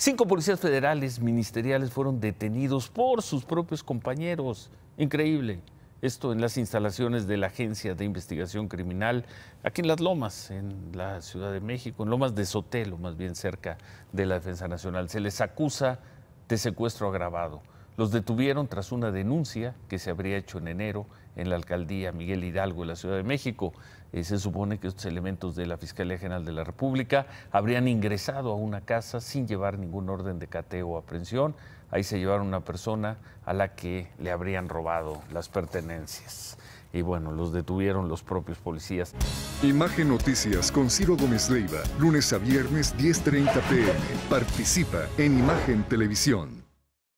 Cinco policías federales ministeriales fueron detenidos por sus propios compañeros. Increíble. Esto en las instalaciones de la Agencia de Investigación Criminal, aquí en Las Lomas, en la Ciudad de México, en Lomas de Sotelo, más bien cerca de la Defensa Nacional. Se les acusa de secuestro agravado. Los detuvieron tras una denuncia que se habría hecho en enero en la alcaldía Miguel Hidalgo de la Ciudad de México. Eh, se supone que estos elementos de la Fiscalía General de la República habrían ingresado a una casa sin llevar ningún orden de cateo o aprehensión. Ahí se llevaron una persona a la que le habrían robado las pertenencias. Y bueno, los detuvieron los propios policías. Imagen Noticias con Ciro Gómez Leiva, lunes a viernes 10.30 pm. Participa en Imagen Televisión.